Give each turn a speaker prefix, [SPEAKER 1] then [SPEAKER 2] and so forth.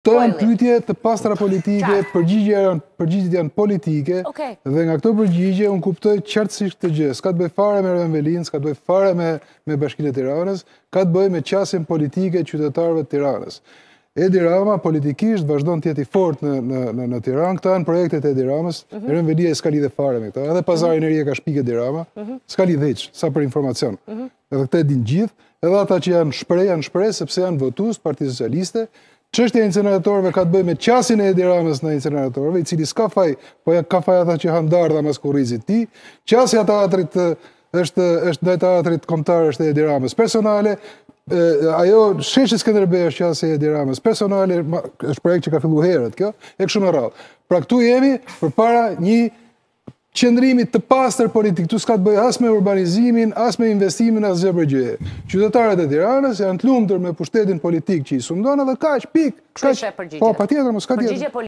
[SPEAKER 1] Këto janë pytje të pastra politike, përgjigjit janë politike, dhe nga këto përgjigje unë kuptoj qartësisht të gjë, s'ka të bëj fare me Rënvelin, s'ka të bëjë fare me bashkile Tiranës, ka të bëj me qasim politike qytetarëve Tiranës. Edi Rama politikisht vazhdo në tjeti fort në Tiran, këta në projektet Edi Ramës, mhm. Rënvelia e s'ka lidhe fare me këta, edhe pazarin mhm. e rje ka shpike Edi Rama, mhm. s'ka lidheq, sa për informacion, edhe këte din gjith, edhe ata që janë shprej, janë shprej, sepse janë votus, Parti Socialiste, Çështja e incineratorve ka të bëjë me qasin e Edirames në incineratorve, i cili s'ka faj, po ja ka faj ata që han dardha mes kurrizit ti. Qasja e atrit, është është ndaj atrit kombëtar është e Edirames. Personale e, ajo sheshi Skënderbej është qasja e Edirames. Personale është projekt që ka filluar herët kjo, e kështu me radhë. Pra këtu jemi përpara një qëndrimit të pastër politik. Tu s'ka të bëj as me urbanizimin, as me investimin, as zë gjë. Qytetarët e Tiranës janë të lumtur me pushtetin politik që i sundon edhe kaq pik, kaq. Po, patjetër, mos ka tjetër.